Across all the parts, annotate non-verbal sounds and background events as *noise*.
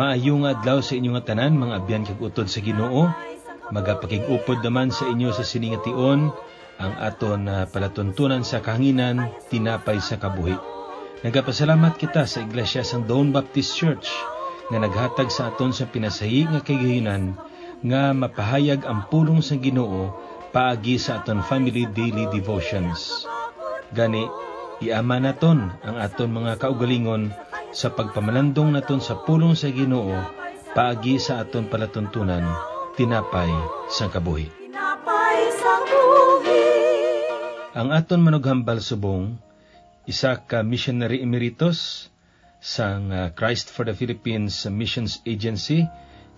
Maayong adlaw sa inyong tanan mga abyan kag utod sa Ginoo. Magapakigupod naman sa inyo sa siningation ang aton na palatuntunan sa kahanginan, tinapay sa kabuhi. Nagapasalamat kita sa Iglesia sang Dawn Baptist Church nga naghatag sa aton sa pinasahi nga kagahinan nga mapahayag ang pulong sa Ginoo paagi sa aton family daily devotions. Gani, iaman aton ang aton mga kaugalingon sa pagpamalandong naton sa pulong sa Ginoo paagi sa aton palatuntunan tinapay sa kabuhi tinapay sa buhi ang aton manughambal subong isa ka missionary emeritus sang ah, Christ for the Philippines Missions Agency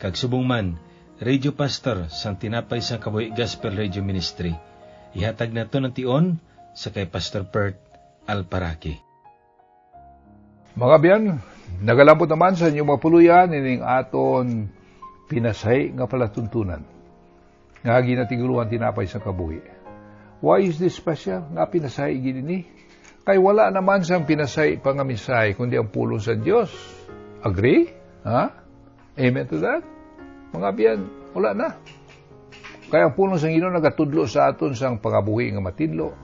kag subong man radio pastor sang tinapay sa kabuhi Gospel Radio Ministry ihatag nato ng tion sa kay Pastor Pert Alparaki mga biyan, nagalambot naman sa inyong mapuluyan, ining aton pinasay nga pala tuntunan. Nga ginatiguluan tinapay sa kabuhi. Why is this special? Nga pinasay ginini. Kay wala naman sang pinasay pangamisay, kundi ang pulong sa Dios. Agree? Ha? Amen to that? Mga biyan, wala na. Kaya ang pulong sa Ginoo nagatudlo sa aton sang pangabuhi nga matidlo.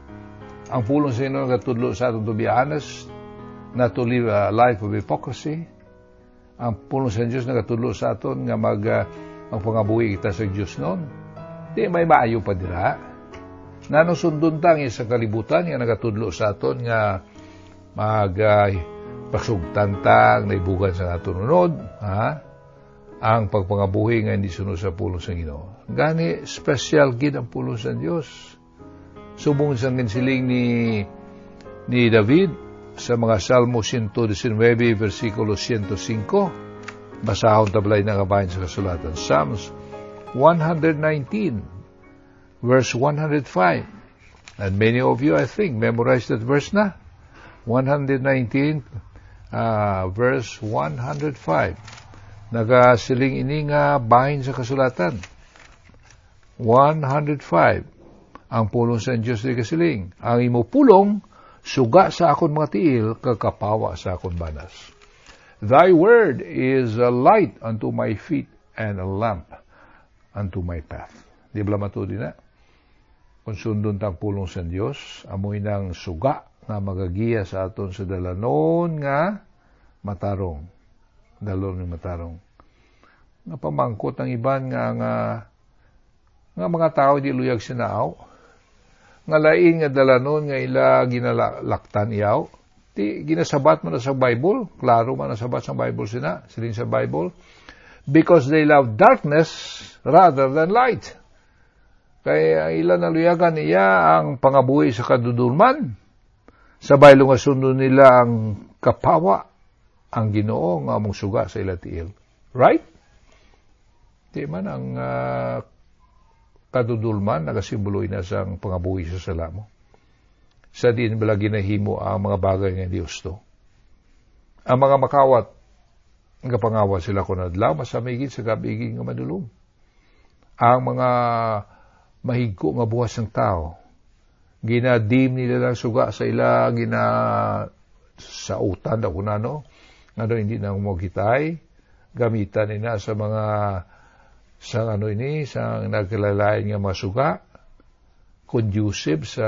Ang pulong sa Ginoo nagatudlo sa aton to be honest, not to live a life of hypocrisy. Ang pulong sa Diyos nagatulo sa aton nga mag uh, magpangabuhi kita sa Diyos noon. Di may maayo pa dira. Nanong sundon ang sa kalibutan nga nagatudlo sa aton nga mag uh, pasugtan tang naibugan sa aton unod. Ha? ang pagpangabuhi nga hindi sunod sa pulong sa Ginoo. Gani special gid ang pulong sa Dios. Subong sa ginsiling ni ni David sa mga Salmo 119, versikulo 105, basahon tablay ng kabayan sa kasulatan. Psalms 119, verse 105. And many of you, I think, memorized that verse na. 119, uh, ah, verse 105. Nagasiling ini nga bahin sa kasulatan. 105. Ang pulong sa Diyos ay kasiling. Ang imo pulong, Suga sa akon mga tiil, kakapawa sa akon banas. Thy word is a light unto my feet and a lamp unto my path. Di ba mato din na? Kung sundon tang pulong sa Diyos, amoy ng suga nga magagiya sa aton sa dalanon nga matarong. Dalon ng matarong. Nga pamangkot ang iban nga nga nga mga tao di luyag sinaaw nga lain nga dalanon nga ila ginalaktan iyaw. Ti ginasabat man sa Bible, klaro man na sabat sa Bible sina, silin sa Bible, because they love darkness rather than light. Kaya ila naluyagan niya ang pangabuhi sa kadudurman. Sabay nga sundo nila ang kapawa ang Ginoo nga among suga sa ila tiil. Right? Di man ang uh, kadudulman nagasibuloy na sang pangabuhi sa salamo. Sa diin bala ginahimo ang mga bagay nga di usto. Ang mga makawat nga pangawa sila kon adlaw masamigin sa gabigin nga manulong. Ang mga mahigko nga buhas ng tao ginadim nila lang suga sa ila gina sa utan da kunano nga do hindi na mo gitay gamitan nila sa mga sa ano ini sa nagkalalayan nga masuga conducive sa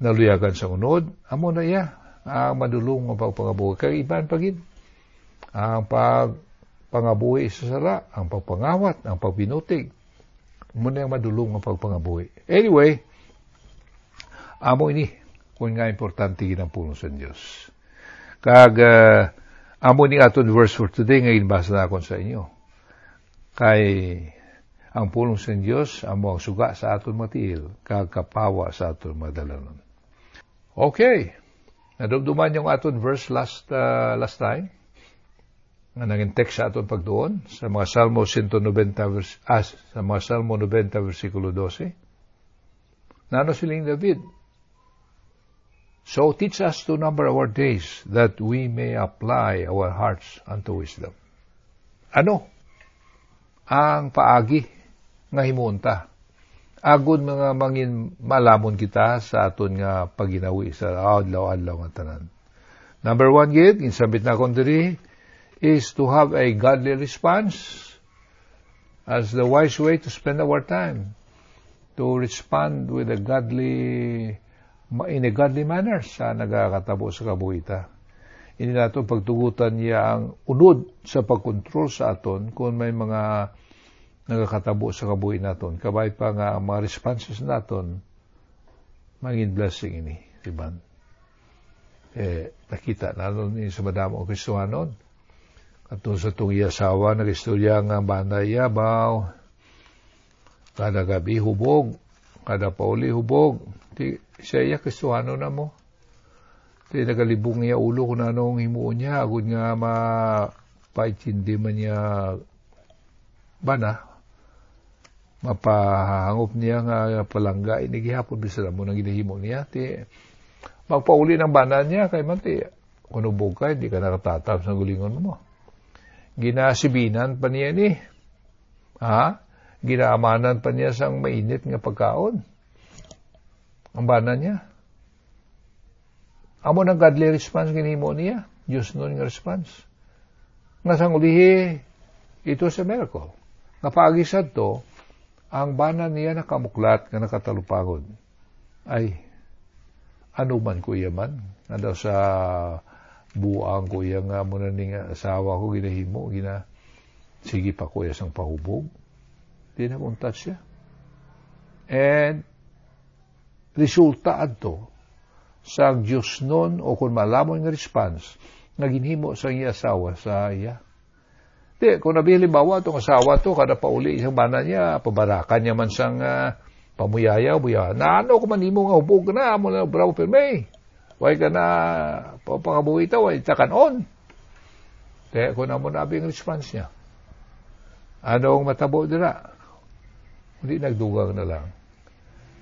naluyagan sa unod amo na iya ang madulong nga pagpangabuhi kay iban pagid ang pagpangabuhi sa sala ang pagpangawat ang pagbinutig muna ang madulong nga pagpangabuhi anyway amo ini kung nga importante ng puno sa Dios kag uh, amo ni aton verse for today nga inbasa na akon sa inyo Kay ang pulong sa Diyos ang mga suga sa aton matiil, kagkapawa sa aton madalanon. Okay. Nadumduman yung aton verse last uh, last time nga naging text sa aton pagduon sa mga Salmo 190 vers as ah, sa mga Salmo 90 versikulo 12. Nano siling David? So teach us to number our days that we may apply our hearts unto wisdom. Ano ang paagi nga himunta. Agod mga mangin malamon kita sa aton nga paginawi sa adlaw-adlaw nga tanan. Number one gid, insabit na akong diri, is to have a godly response as the wise way to spend our time. To respond with a godly, in a godly manner sa nagakatabo sa kabuhita ini nato pagtugutan niya ang unod sa pagkontrol sa aton kung may mga nagakatabo sa kabuhi naton. Kabay pa nga ang mga responses naton, maging blessing ini, diban? Eh, nakita na nun sa madamang Kristuhan nun. At sa itong iasawa, nag-istorya nga banay yabaw, kada gabi hubog, kada pauli hubog, siya iya Kristuhano na mo Ti nagalibong niya ulo kung anong himuon niya. Agod nga ma paitsindi man niya bana. Mapahangop niya nga palangga. Inigihapon eh, bisala mo nang ginahimo niya. Ti magpauli ng bana niya kay man ti kunubog ka, hindi ka nakatatap sa gulingon mo. Ginasibinan pa niya ni. Ha? Ginaamanan pa niya sang mainit nga pagkaon. Ang bana niya. Amo ng godly response ginhimo niya. Diyos nun nga response. Nga sang ulihi, it was a miracle. Napagisad to, ang bana niya nakamuklat nga nakatalupagod. Ay, ano man kuya man, nga daw sa buang kuya nga muna ni asawa ko ginahimo, gina, sige pa kuya sang pahubog. Di na siya. And resulta adto sa Diyos nun o kung malamon nga response na ginhimo sa iya asawa sa iya. Di, kung nabili bawa itong asawa to, kada pauli isang mana niya, pabarakan niya man sang uh, o buya, na ano kung manimo nga hubog na, mo na bravo pirme. Why ka na papangabuhi ito, why takan on. Di, kung na mo nabi ang response niya. Anong matabo dira? Hindi nagdugang na lang.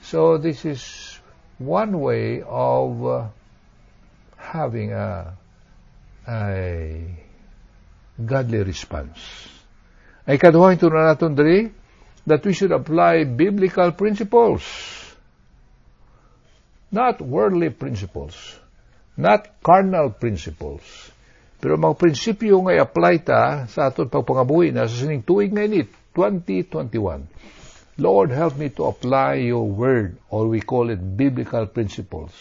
So, this is one way of uh, having a, a godly response. Ay kaduhain ito na natin dali that we should apply biblical principles, not worldly principles, not carnal principles. Pero mga prinsipyo nga apply ta sa aton pagpangabuhi na sa sining tuig nga init, 2021. Lord, help me to apply your word or we call it biblical principles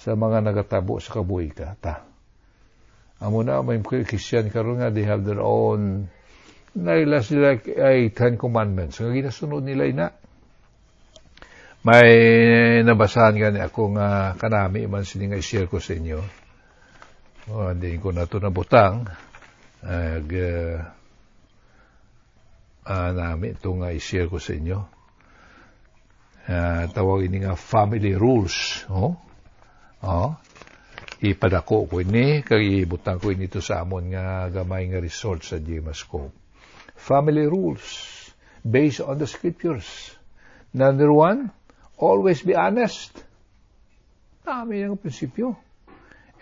sa mga nagatabo sa kabuhi ka. Ta. Amo na, may Christian karon nga, they have their own naila sila ay Ten Commandments. Nga ginasunod nila ina. May nabasahan gani ako nga kanami man sini nga i-share ko sa inyo. Oh, hindi ko na to nabutang. Ag, uh, uh, namin. Ito nga i-share ko sa inyo. Uh, tawagin nga family rules. Oh? Oh? Ipadako ko ini, kagibutan ko ini to sa amon nga gamay nga resort sa James ko. Family rules based on the scriptures. Number one, always be honest. Dami ang prinsipyo.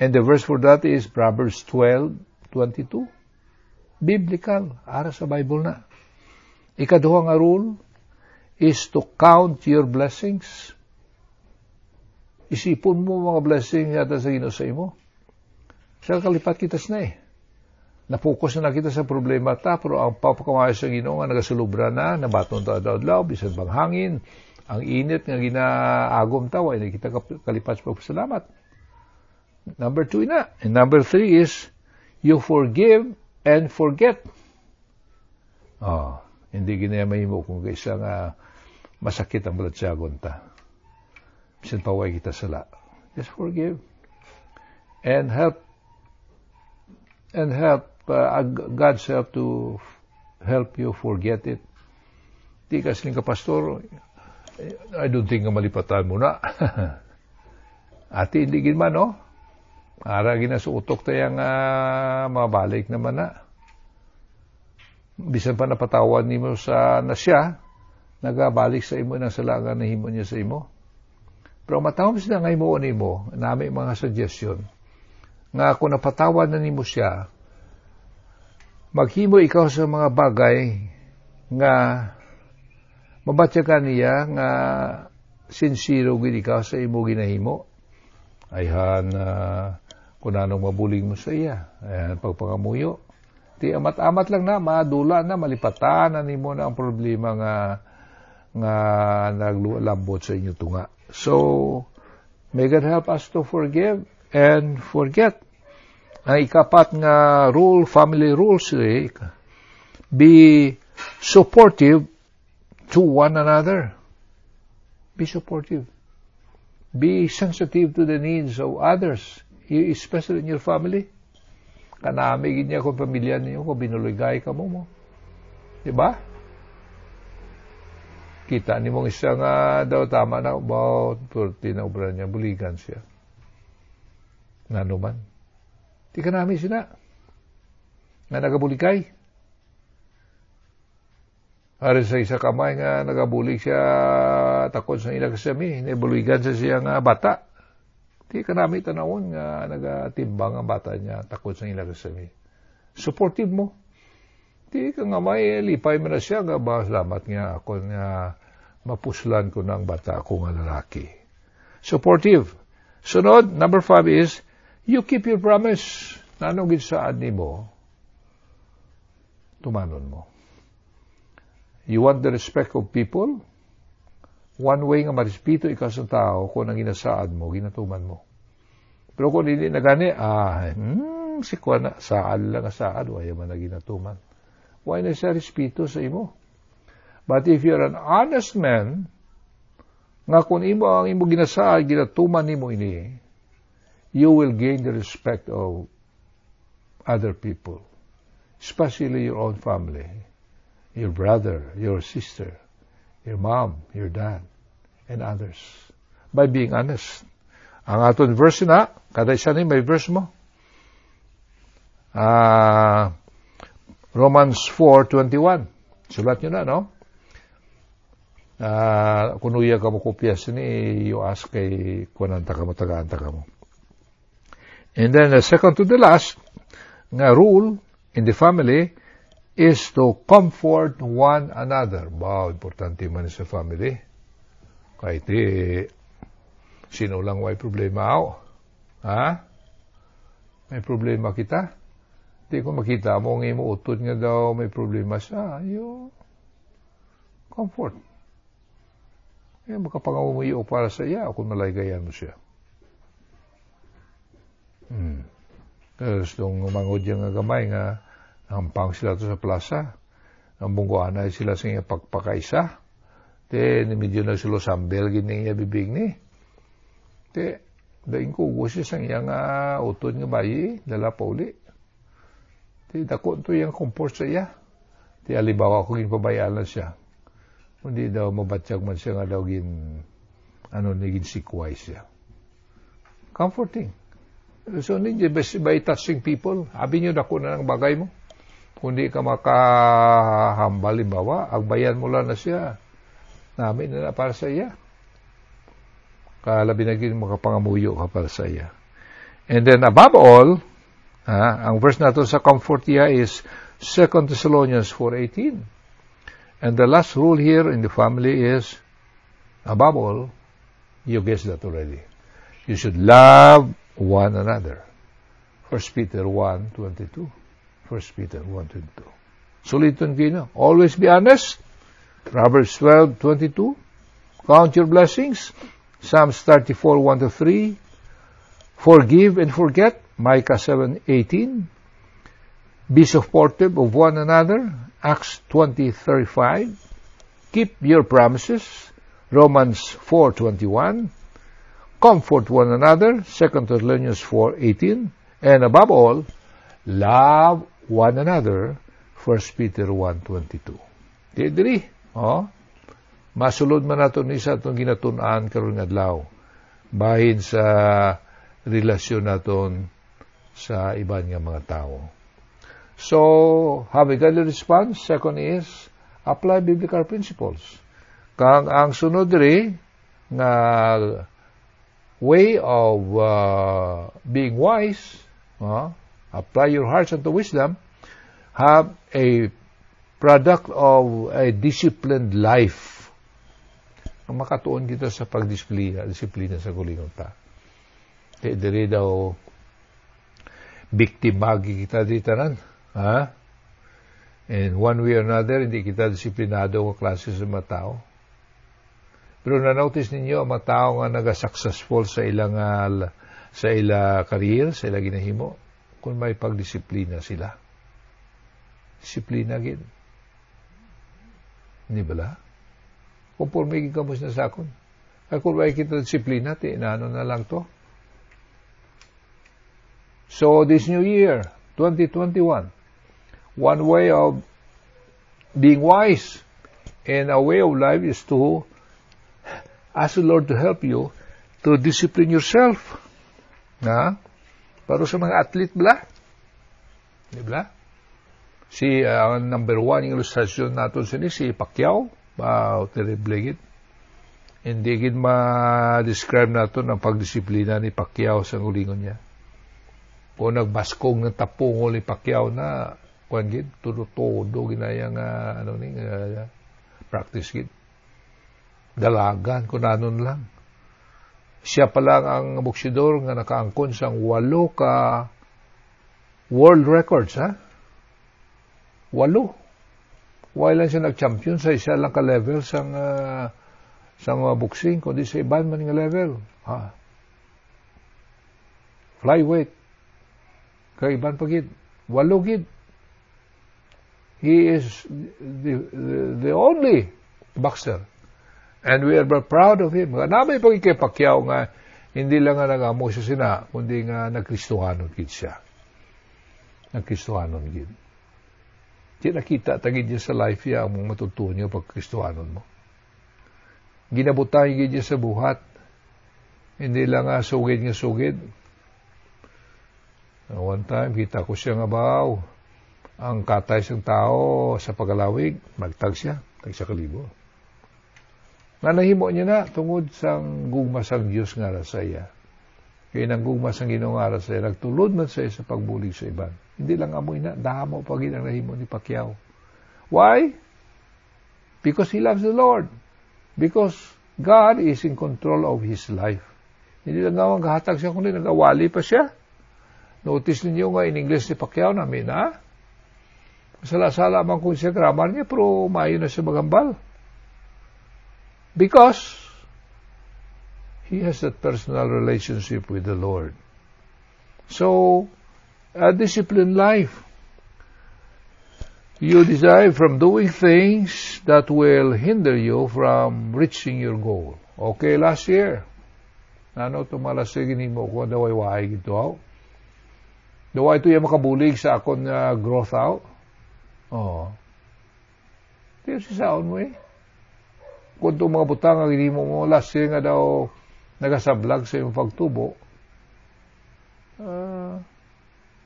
And the verse for that is Proverbs 12, 22. Biblical. Ara sa Bible na. Ikaduhang rule is to count your blessings. Isipon mo mga blessings yata sa ginoo sa imo. Sa kalipat kitas na eh. Napokus na kita sa problema ta, pero ang papakamayos sa ginoo nga nagasulubra na, nabaton ta daw daw, bisan bang hangin, ang init nga ginaagom tawa, ay kita kalipat sa pagpasalamat. Number two na. And number three is, you forgive and forget. Oh. Hindi ginamahimo kung kaisa nga masakit ang balat siya agunta. Bisan paway kita sala. Just forgive. And help and help uh, God's help to help you forget it. Di ka ka pastor, eh, I don't think nga malipatan mo na. *laughs* Ati, hindi gin man, no? Oh. Ara, ginasuotok tayang uh, ah, mabalik naman na bisan pa napatawad nimo sa na siya nagabalik sa imo ng sala nga himo niya sa imo pero matawag sila nga imo mo, nami mga suggestion nga ako napatawad na nimo siya maghimo ikaw sa mga bagay nga mabatya ka niya nga sinsiro gid ikaw sa imo ginahimo ayhan uh, ah, kun anong mabuling mo sa iya ayhan pagpangamuyo Ti amat-amat lang na, madula na, malipatan na nimo na ang problema nga nga naglambot sa inyo tunga. So, may God help us to forgive and forget. Ang ikapat nga rule, family rules, eh, be supportive to one another. Be supportive. Be sensitive to the needs of others, especially in your family kanami ginya ko pamilya ninyo ko binuligay kamo mo. Di ba? Kita ni mong isa nga daw tama na about purti na ubra niya buligan siya. Ngano man. Ti kanami sina. Nga nagabuligay. Hari sa isa kamay nga nagabulig siya takot sa ilag sami, nebuligan sa siya nga bata. Ti karami tanawon nga nagatimbang ang bata niya takot sa ilang sami. Supportive mo. Ti ka nga may lipay man na siya nga ba salamat nga ako nga mapuslan ko ng bata ko nga lalaki. Supportive. Sunod, number five is, you keep your promise. Nanong ginsaad ni mo, tumanon mo. You want the respect of people? One way nga marespeto ikaw sa tao kung ang ginasaad mo, ginatuman mo. Pero kung hindi na gani, ah, hmm, si kwa na, saad lang nga saad, waya man na ginatuman. Why na siya respeto sa imo? But if you're an honest man, nga kung imo ang imo ginasaad, ginatuman nimo ini, you will gain the respect of other people, especially your own family, your brother, your sister, your mom, your dad and others by being honest. Ang aton verse na, kada isa ni may verse mo. Uh, Romans 4.21. Sulat nyo na, no? Uh, kung uya ka mo kopyas ni, you ask kay kunanta ka mo, tagaanta ka mo. And then the second to the last, nga rule in the family is to comfort one another. Wow, importante man sa family Kay ti, sino lang way problema ako? Ha? May problema kita? Di ko makita mo ang utod nga daw may problema siya. Yo, comfort. Kaya eh, makapangaw mo iyo para sa iya kung malaygayan mo siya. Hmm. Tapos nung mangod nga gamay nga, nampang sila to sa plaza. Ang bungguan ay sila sa pagpakaisa. Det medyo nagsulo-sambel gining iya bibig ni. Te, daing ko gusyo sang iya ah, nga utod nga bayi, dala pa uli. Te, dako to iyang comfort sa iya. Te, alibawa ko gin pabayalan siya. Hindi daw mabatsag man siya nga daw gin, ano, naging sikway siya. Comforting. So, ninyo, by touching people, habi nyo dako na ng bagay mo. Kundi ka makahambal, limbawa, agbayan mo lang na siya namin na para sa iya. Kala binagin mo ka para sa iya. And then above all, ah, ang verse nato sa comfort iya is 2 Thessalonians 4.18. And the last rule here in the family is, above all, you guessed that already. You should love one another. 1 Peter 1.22 1 Peter 1.22 Sulit kayo na. Always be honest. Proverbs 12, 22, count your blessings. Psalms 34, 1 to 3, forgive and forget. Micah 7, 18, be supportive of one another. Acts 20, 35, keep your promises. Romans 4, 21, comfort one another. 2 Thessalonians 4, 18, and above all, love one another. 1 Peter 1, 22. Do you Oh? Masulod man nato ni sa atong ginatun-an karon nga adlaw bahin sa relasyon naton sa iban nga mga tao. So, have a godly response. Second is, apply biblical principles. Kang ang sunod ri nga way of uh, being wise, uh, apply your hearts unto wisdom, have a product of a disciplined life ang makatuon kita sa pagdisiplina disiplina sa ta. kaya diri daw biktimagi kita dito nan ha and one way or another hindi kita disiplinado ang klase sa mga tao pero na-notice ninyo ang mga tao nga naga-successful sa ilang uh, sa ila career, sa ila ginahimo, kung may pagdisiplina sila. Disiplina gid. Hindi bala? Conforme ka mo sa sakon. Ako ba kita disiplina, ti inano na lang to. So this new year, 2021, one way of being wise and a way of life is to ask the Lord to help you to discipline yourself. Na? Para sa mga athlete bala? Di bala? Si uh, number one yung ilustrasyon natin sini, si Pacquiao, uh, ah, terribligit. Hindi gid ma-describe nato ang pagdisiplina ni Pacquiao sa ulingon niya. Kung nagbaskong ng tapungol ni Pacquiao na kuan gid todo-todo ginayang uh, ano ni uh, practice gid dalagan kun anon lang siya pa lang ang boksidor nga nakaangkon sa walo ka world records ha Walo. Wala siya nag-champion sa isa lang ka-level sang, uh, sa uh, boxing, kundi sa iban man nga level. Ha? Flyweight. Kay iban pagid. Walo gid. He is the, the, the only boxer. And we are proud of him. Namay pag kay nga hindi lang nga nagamo siya sina, kundi nga nagkristuhanon gid siya. Nagkristuhanon gid. Tinakita tagid niya sa life ya among matutunyo pag Kristohanon mo. Ginabutay niya sa buhat. Hindi lang nga sugid nga sugid. One time, kita ko siya nga baw. Ang katay siyang tao sa pagalawig, magtag siya, tag siya kalibo. Nanahimo niya na tungod sa gugmasang Diyos nga rasaya kaya nanggumas ang ginawa sa nagtulod man sa sa pagbulig sa iban. Hindi lang amoy na, damo pagin ang nahimo ni Pacquiao. Why? Because he loves the Lord. Because God is in control of his life. Hindi lang naman kahatag siya, kundi nagawali pa siya. Notice ninyo nga in English ni Pacquiao na mina. Sala-sala man kung siya grammar niya, pero maayo na siya magambal. Because he has that personal relationship with the Lord. So, a disciplined life. You desire from doing things that will hinder you from reaching your goal. Okay, last year, ano tumalasigin mo ko daw ay wahay gito ako. Daw ay ito makabulig sa akon na growth out. Oh. Tiyo si saon mo eh. Kung itong mga butang ang hindi mo mo last year nga daw nagasablog sa iyong pagtubo, uh,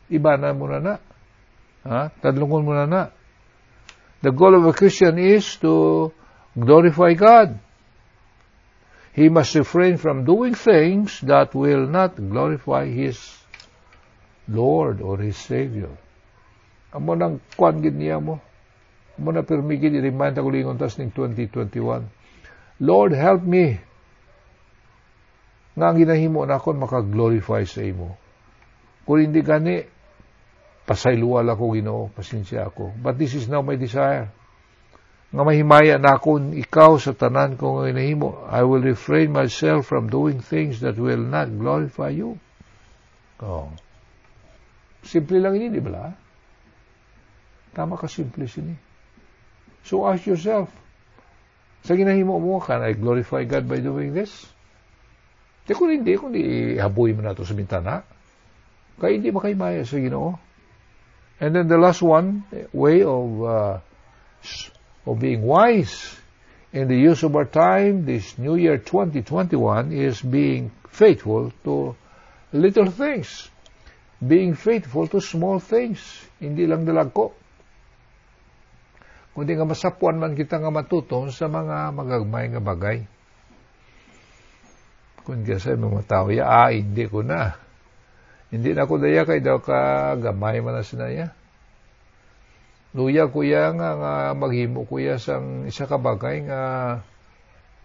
iba na muna na. Ha? Tadlungon muna na. The goal of a Christian is to glorify God. He must refrain from doing things that will not glorify His Lord or His Savior. Amo nang kwan gid niya mo. Amo na permigid i-remind ako lingon tas ning 2021. Lord, help me nga ang ginahimo na akon makaglorify sa imo. Kung hindi gani, pasayluwal ako ginoo, pasensya ako. But this is now my desire. Nga mahimaya na akon ikaw sa tanan ko nga ginahimo. I will refrain myself from doing things that will not glorify you. Oh. Simple lang ini, di ba? Tama ka simple sini. Eh. So ask yourself, sa ginahimo mo, can I glorify God by doing this? Di kung hindi, kundi habuy mo na ito sa bintana. Kaya hindi makaimaya sa Ginoo. And then the last one, way of uh, of being wise in the use of our time, this New Year 2021, is being faithful to little things. Being faithful to small things. Hindi lang nalang ko. Kundi nga masapuan man kita nga matuto sa mga magagmay nga bagay. Kung kasi mga tao, ya, ah, hindi ko na. Hindi na ko daya kay daw ka gamay man na sinaya. Luya kuya nga, nga maghimo kuya sang isa ka bagay nga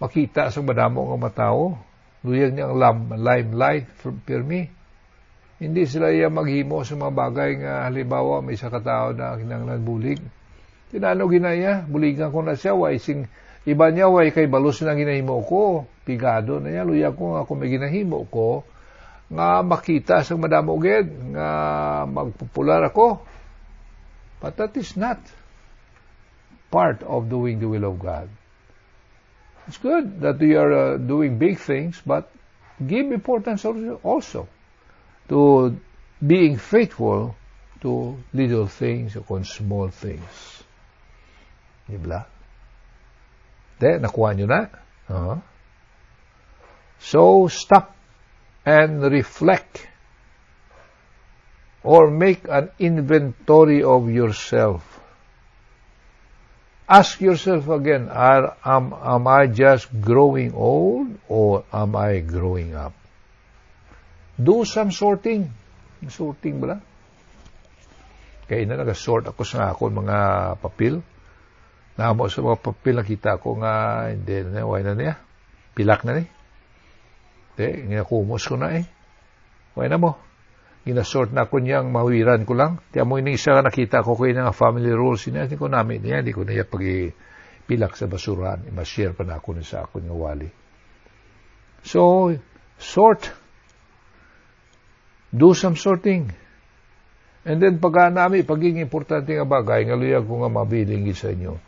makita sa madamo nga matao. Luya niya ang lam, limelight for me. Hindi sila ya maghimo sa mga bagay nga halimbawa may isa ka tao na kinanglan bulig. Tinano ginaya, buligan ko na siya, why sing iba niya way kay balos na ginahimo ko tigado na niya luya ko nga kung may ginahimo ko nga makita sa madamo gid nga magpopular ako but that is not part of doing the will of God it's good that you are uh, doing big things but give importance also to being faithful to little things or small things di ba? De, nakuha nyo na. Uh-huh. So stop and reflect or make an inventory of yourself. Ask yourself again, are, am, am I just growing old or am I growing up? Do some sorting. Sorting ba lang? Kaya na nag-sort ako sa ako mga papel. Namo sa mga papel nakita ko nga, hindi na, why na niya? Pilak na niya. Te, ginakumos ko na eh. Huwag na mo. Ginasort na ko niyang mahuwiran ko lang. Ti amo ini isa nakita ko ko nga family rules ina ko nami niya di ko na pag pilak sa basurahan i-share pa na ako sa ako nga wali. So sort do some sorting. And then pagka nami pagiging importante nga bagay nga luya ko nga mabiling sa inyo.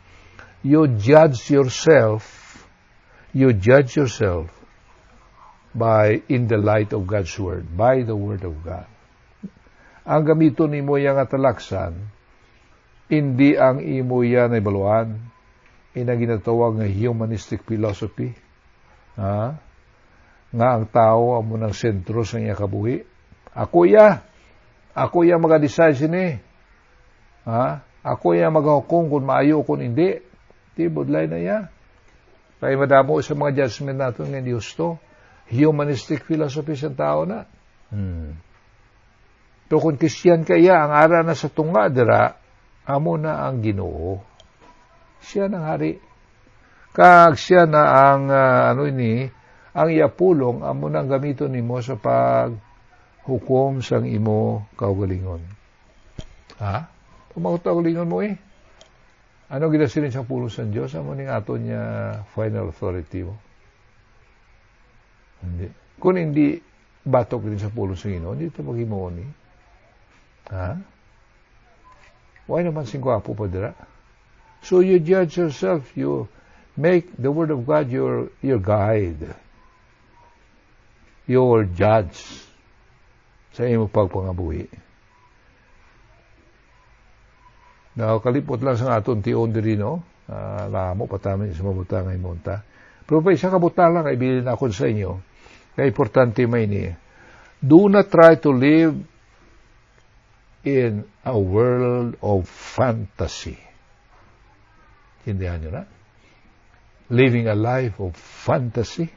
You judge yourself. You judge yourself by in the light of God's Word, by the Word of God. Ang gamito ni Moya nga talaksan, hindi ang imo imuya na ibaluan, ina ginatawag nga humanistic philosophy, ha? nga ang tao ang munang sentro sa iya kabuhi. Ako ya, ako ya magadeside sini, ha? ako ya magahukom kung maayo kung hindi, tibod lay na ya. Kaya madamo sa mga judgment natin ngayon di gusto humanistic philosophy sa tao na. Hmm. Pero kung ka iya, ang ara na sa tunga dira, amo na ang ginoo. Siya ang hari. Kag siya na ang, uh, ano ini, ang iapulong, amo na ang gamito nimo sa pag hukom sang imo kaugalingon. Ha? Pumawag kaugalingon mo eh. Ano ginasirin sa pulo sa Diyos? Amo ning ato niya final authority mo. Hindi. Kung hindi batok din sa pulo sa Ginoon, hindi ito maghimoni. Ha? Why naman sing gwapo pa dira? So you judge yourself, you make the Word of God your, your guide, your judge sa imo pagpangabuhi. Nakakalipot lang sa aton tion diri no, uh, lamo patamin sa mabuta ngay monta. Pero pa isa kabuta lang, ibili na ako sa inyo kaya importante may ni. Do not try to live in a world of fantasy. Tindihan nyo na? Living a life of fantasy.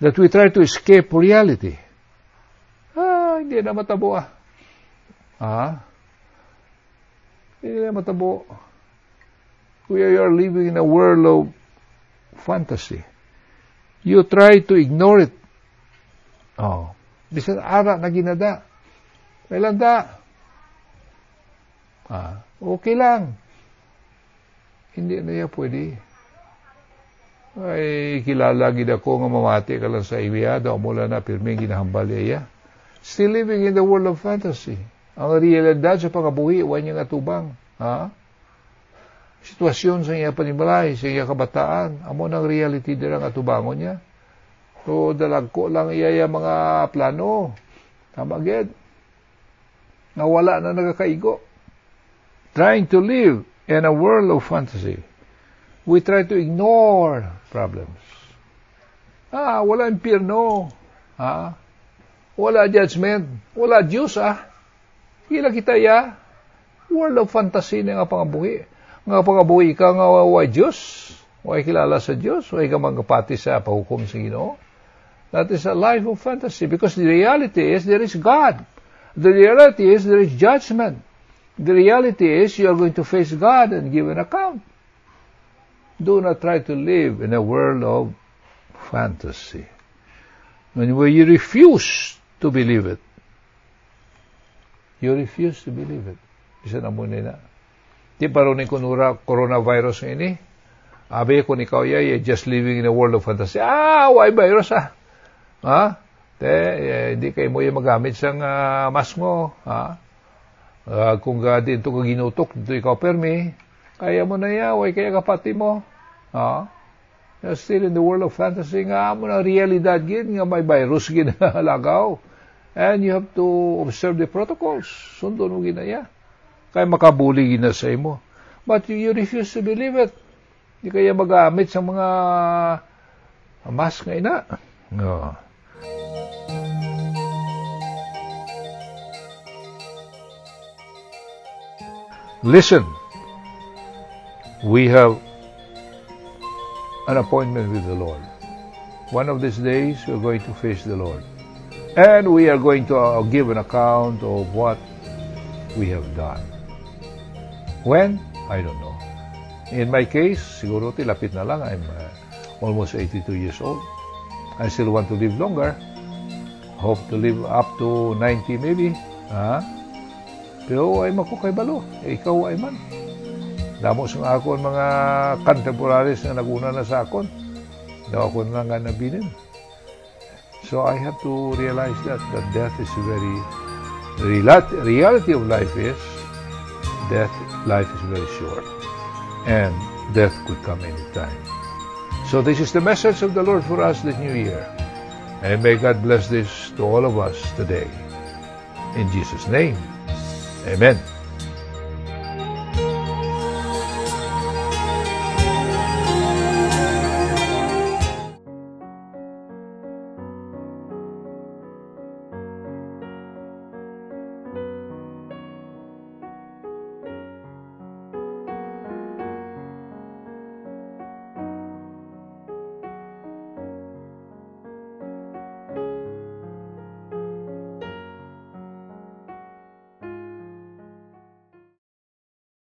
That we try to escape reality. Ah, hindi na matabo ah. Ah? Hindi na matabo. We are living in a world of fantasy. You try to ignore it. Oh. Bisan ara na ginada. Kailan da? Ah, okay lang. Hindi na yan pwede. Ay, kilala gid ako nga mamati ka lang sa iya, daw mula na pirming ginahambal iya. Still living in the world of fantasy. Ang realidad sa pangabuhi, wala niya natubang. Ha? sitwasyon sa iya panimalay, sa iya kabataan, amo nang reality dira nga atubangon niya. So dalagko lang iya ya mga plano. Tama gid. Nga na nagakaigo. Trying to live in a world of fantasy. We try to ignore problems. Ah, wala impirno. Ha? Ah, wala judgment. Wala Diyos ah. Kila kita ya. World of fantasy na nga pangabuhi nga pangabuhi ka nga wa Diyos. wa kilala sa Diyos. wa ka magkapati sa pahukom sa Ginoo. That is a life of fantasy because the reality is there is God. The reality is there is judgment. The reality is you are going to face God and give an account. Do not try to live in a world of fantasy. When you refuse to believe it, you refuse to believe it. Isa na muna na. Ti baro ni kunura coronavirus ini. Abi ko ni kau ya, you're just living in a world of fantasy. Ah, why virus ah? Ha? Te, eh, hindi kayo mo yung magamit sa uh, mask mo. Ha? Uh, kung ga dito ka ginutok, dito ikaw permi, kaya mo na yaway, kaya kapati mo. Ha? You're still in the world of fantasy nga mo na realidad gin nga may virus gin *laughs* lagaw. And you have to observe the protocols. Sundon mo ginaya. Kaya makabuli na sa imo. But you refuse to believe it. Di kaya magamit sa mga mask No. Listen, we have an appointment with the Lord. One of these days, we're going to face the Lord. And we are going to uh, give an account of what we have done. When? I don't know. In my case, siguro tilapit na lang. I'm uh, almost 82 years old. I still want to live longer. Hope to live up to 90 maybe. Ha? Ah. Pero ay makukaybalo. E, ikaw ay man. Damo sa ako ang mga contemporaries na naguna na sa akon. Daw ako na nga nabinin. So I have to realize that, that death is very... Reality of life is death, life is very short. And death could come any time. So this is the message of the Lord for us this new year. And may God bless this to all of us today. In Jesus' name, amen.